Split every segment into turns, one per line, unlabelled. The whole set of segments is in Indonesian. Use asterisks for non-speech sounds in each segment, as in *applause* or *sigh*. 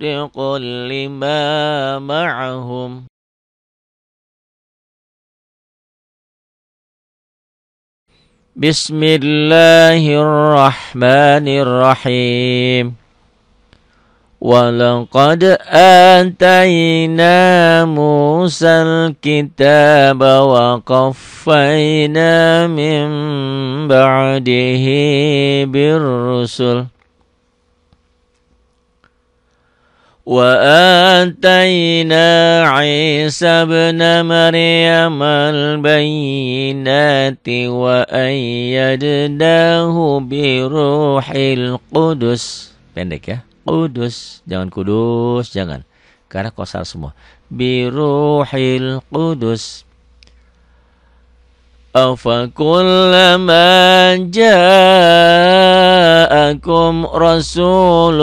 مصدق لما معهم بسم الله الرحمن الرحيم ولقد آتينا موسى الكتاب وقفينا من بعده بالرسل وآتينا عيسى ابن مريم البينات وأيدناه بروح القدس pendek ya kudus jangan kudus jangan karena kosar semua biruhil kudus أفكلما جاءكم رسول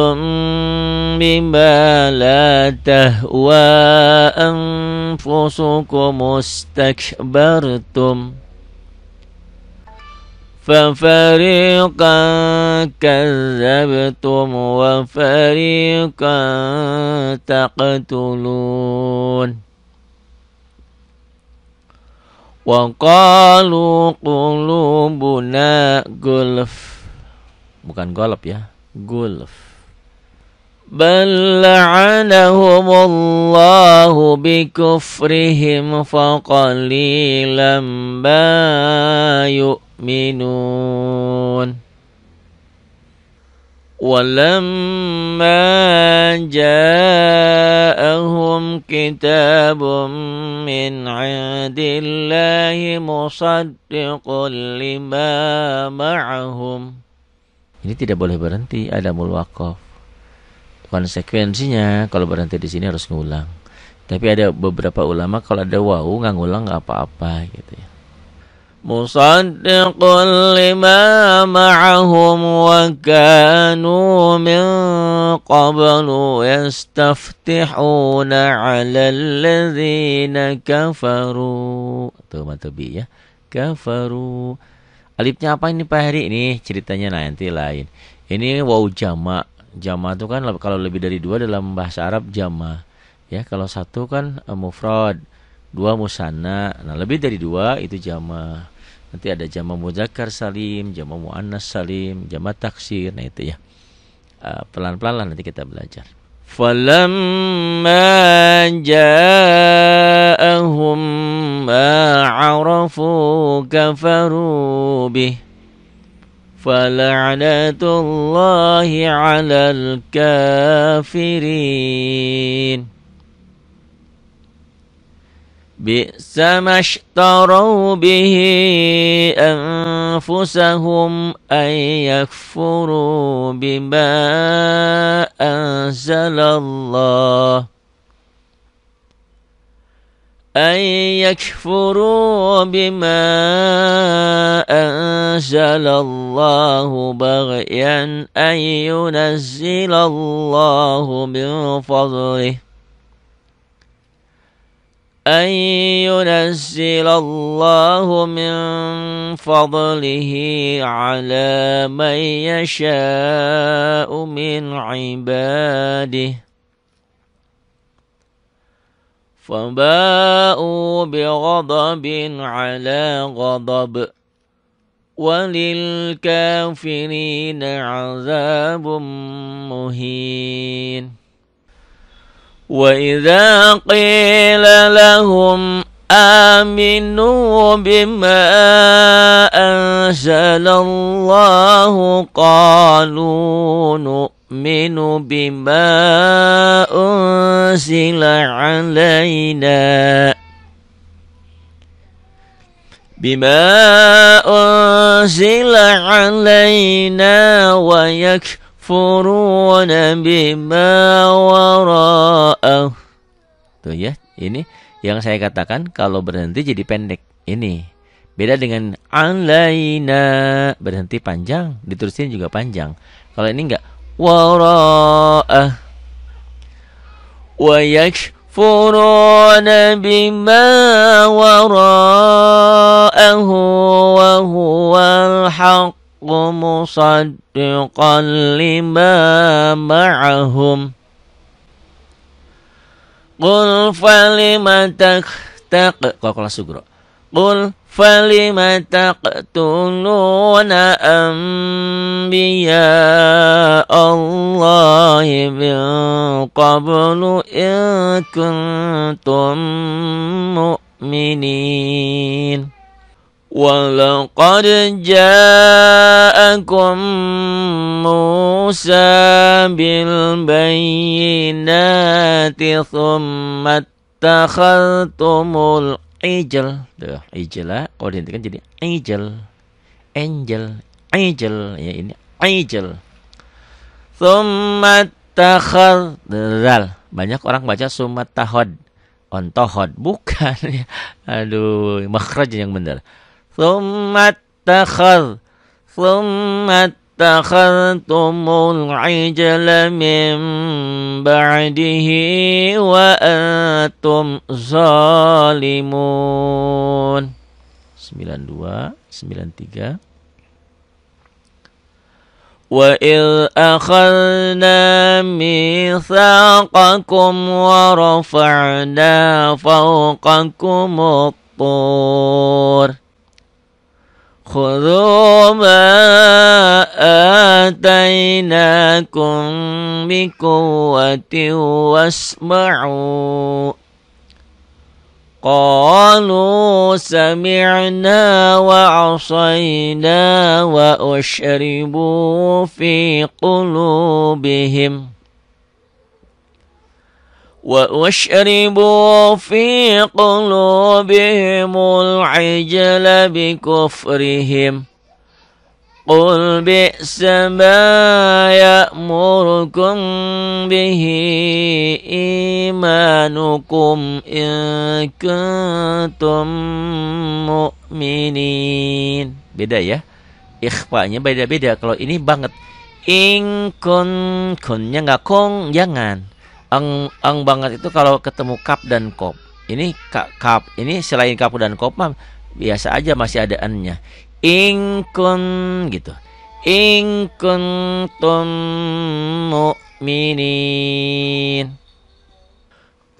مما لا تهوى أنفسكم استكبرتم ففريقا كذبتم وفريقا تقتلون وقالوا قلوبنا غلف bukan golf ya golf. بل لعنهم الله بكفرهم فقليلا ما يؤمنون ولما جاءهم كتاب من عند الله مصدق لما معهم Ini tidak boleh berhenti ada mulwakaf Konsekuensinya kalau berhenti di sini harus ngulang. Tapi ada beberapa ulama kalau ada wau nggak ngulang nggak apa-apa gitu ya. lima ma'ahum wa kanu min qablu yastaftihuna ala الذين kafaru tuh matobi ya kafaru alifnya apa ini Pak Heri ini ceritanya nanti lain ini wau jamak Jama itu kan kalau lebih dari dua dalam bahasa Arab jama. Ya, kalau satu kan eh, mufrad, dua musanna. Nah, lebih dari dua itu jama. Nanti ada jama muzakkar salim, jama muannas salim, jama taksir. Nah, itu ya. Eh, pelan-pelan lah nanti kita belajar. فلما جاءهم ما عرفوا كفروا به فلعنة الله على الكافرين بئس ما اشتروا به أنفسهم أن يكفروا بما أنزل الله أن يكفروا بما أنزل الله بغيا أن ينزل الله من فضله أن ينزل الله من فضله على من يشاء من عباده فباءوا بغضب على غضب وللكافرين عذاب مهين وإذا قيل لهم آمنوا بما أنزل الله قالوا نؤمن نؤمن بما أنزل علينا بما أنزل علينا ويكفرون بما وراءه Tuh ya, ini yang saya katakan kalau berhenti jadi pendek. Ini beda dengan alaina berhenti panjang, diterusin juga panjang. Kalau ini enggak وراءه ويكفرون بما وراءه وهو الحق مصدقا لما معهم قل فلم تختق قل سجرا قل فلم تقتلون أنبياء الله من قبل إن كنتم مؤمنين ولقد جاءكم موسى بالبينات ثم اتخذتم الأرض angel tuh lah, kalau dihentikan jadi angel angel angel ya ini angel Sumat takhadral banyak orang baca sumat tahod on bukan ya *laughs* aduh makhraj yang benar Sumat tahod, sumat. اتخذتم العجل من بعده وأنتم ظالمون 92 93 وإذ أخذنا ميثاقكم ورفعنا فوقكم الطور خذوا ما آتيناكم بقوة واسمعوا قالوا سمعنا وعصينا وأشربوا في قلوبهم وأشربوا في قلوبهم العجل بكفرهم ۖ قل بئس ما يأمركم به إيمانكم إن كنتم مؤمنين beda ya ikhfanya beda-beda kalau ini banget ing kun konnya nggak kong jangan ang ang banget itu kalau ketemu kap dan kop ini kap ini selain kap dan kop mah biasa aja masih ada annya ingkun gitu in kuntum mu'minin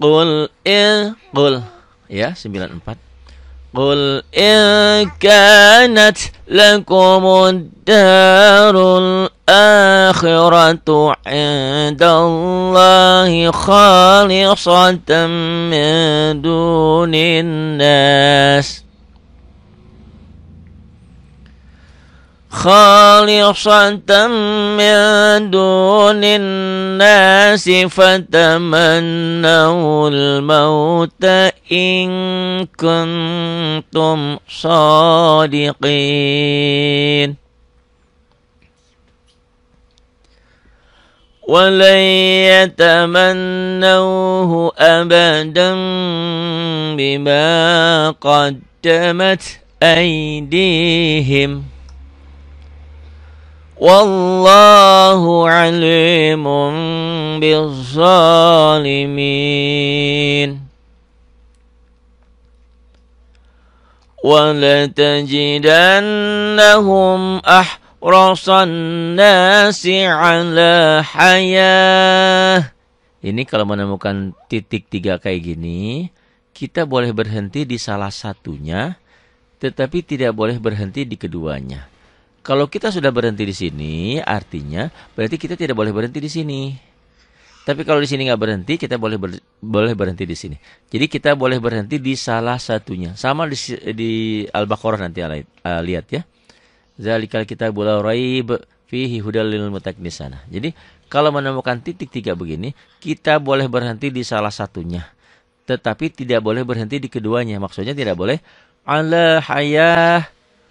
Qul il Qul Ya 94 Qul il kanat lakumud darul akhiratu indallahi khalisatan min dunin nas خالصة من دون الناس فتمنوا الموت إن كنتم صادقين ولن يتمنوه أبدا بما قدمت أيديهم Wallahu alimun bizzalimin ولتجدنهم أحرص الناس على حياه Ini kalau menemukan titik tiga kayak gini, kita boleh berhenti di salah satunya, tetapi tidak boleh berhenti di keduanya. Kalau kita sudah berhenti di sini, artinya berarti kita tidak boleh berhenti di sini. Tapi kalau di sini nggak berhenti, kita boleh ber, boleh berhenti di sini. Jadi kita boleh berhenti di salah satunya. Sama di, di Al-Baqarah nanti uh, lihat ya. Zalikal kita bulau raib fihi hudal lil sana. Jadi kalau menemukan titik tiga begini, kita boleh berhenti di salah satunya. Tetapi tidak boleh berhenti di keduanya. Maksudnya tidak boleh Allah hayah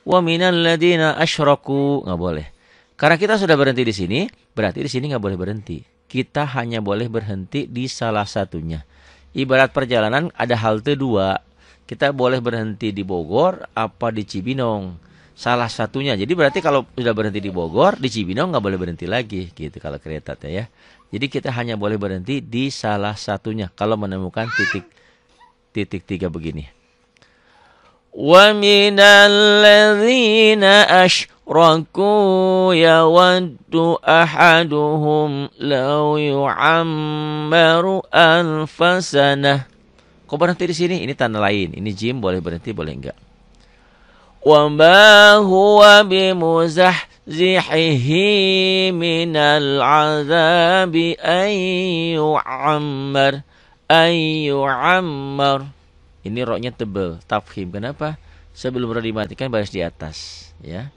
wa minal ladina asyraku. Nggak boleh. Karena kita sudah berhenti di sini, berarti di sini nggak boleh berhenti. Kita hanya boleh berhenti di salah satunya. Ibarat perjalanan ada halte dua, kita boleh berhenti di Bogor apa di Cibinong. Salah satunya. Jadi berarti kalau sudah berhenti di Bogor, di Cibinong nggak boleh berhenti lagi gitu kalau kereta ya. Jadi kita hanya boleh berhenti di salah satunya kalau menemukan titik titik tiga begini. ومن الذين أشركوا يود أحدهم لو يعمر ألف سنة Kok berhenti di sini? Ini tanda lain. Ini jim boleh berhenti, boleh enggak. وَمَا هُوَ بِمُزَحْزِحِهِ مِنَ الْعَذَابِ أَن يُعَمَّرْ أَن يُعَمَّرْ ini roknya tebel, tafhim. Kenapa? Sebelum roh dimatikan baris di atas, ya.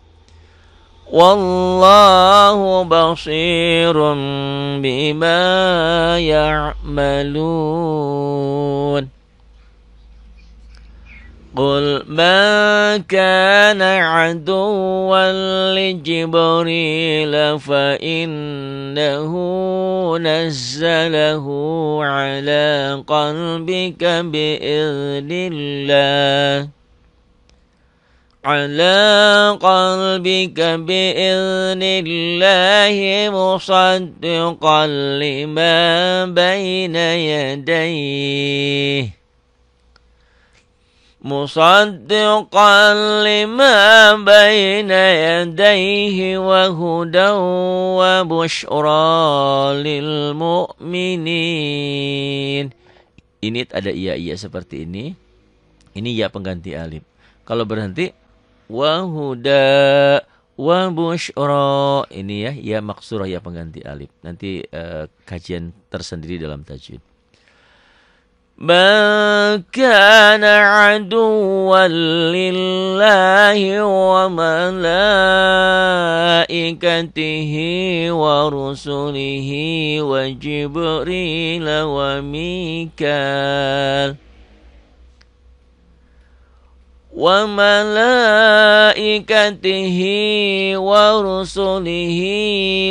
Wallahu basirun bima ya'malun Qul man كان عدوا لجبريل فإنه نزله على قلبك بإذن الله على قلبك بإذن الله مصدقا لما بين يديه مصدقا لما بين يديه وهدى وبشرى للمؤمنين ini ada iya iya seperti ini ini ya pengganti alif kalau berhenti wahuda wa busyra ini ya ya maksurah ya pengganti alif nanti uh, kajian tersendiri dalam tajwid من كان عدوا لله وملائكته ورسله وجبريل وميكال وملائكته ورسله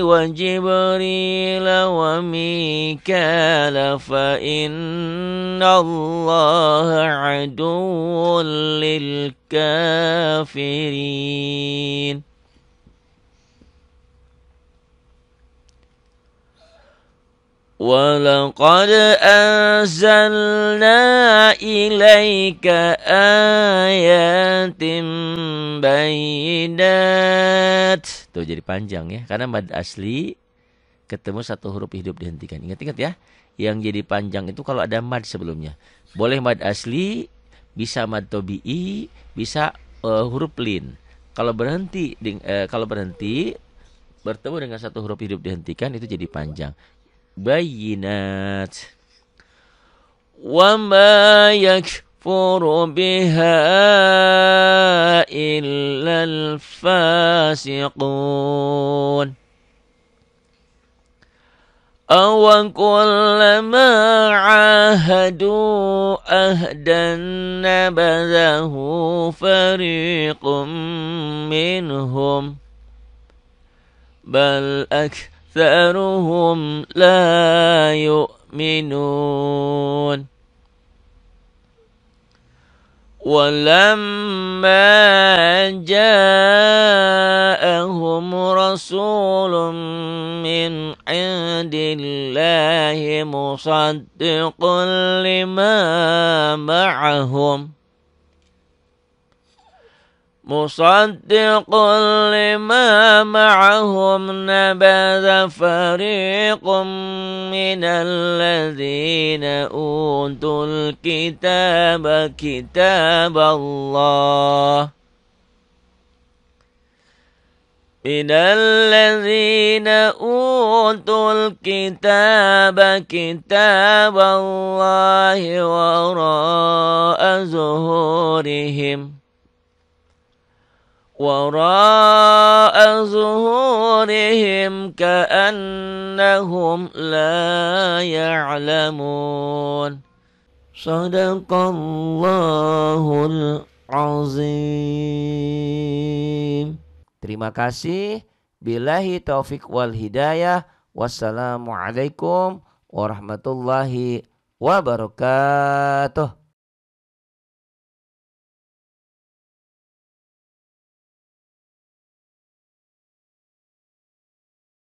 وجبريل وميكال فإن الله عدو للكافرين ولقد أنزلنا إليك آيات بينات Tuh jadi panjang ya Karena mad asli ketemu satu huruf hidup dihentikan Ingat-ingat ya Yang jadi panjang itu kalau ada mad sebelumnya Boleh mad asli Bisa mad tobi'i Bisa uh, huruf lin Kalau berhenti uh, Kalau berhenti bertemu dengan satu huruf hidup dihentikan itu jadi panjang. بينات وما يكفر بها إلا الفاسقون أو كلما عاهدوا أهدا نبذه فريق منهم بل أكثر أكثرهم لا يؤمنون ولما جاءهم رسول من عند الله مصدق لما معهم مصدقا لما معهم نبذ فريق من الذين أوتوا الكتاب كتاب الله من الذين أوتوا الكتاب كتاب الله وراء ظهورهم ۖ وراء ظهورهم كأنهم لا يعلمون صدق الله العظيم Terima kasih. Bilahi taufik wal hidayah. Wassalamualaikum warahmatullahi wabarakatuh.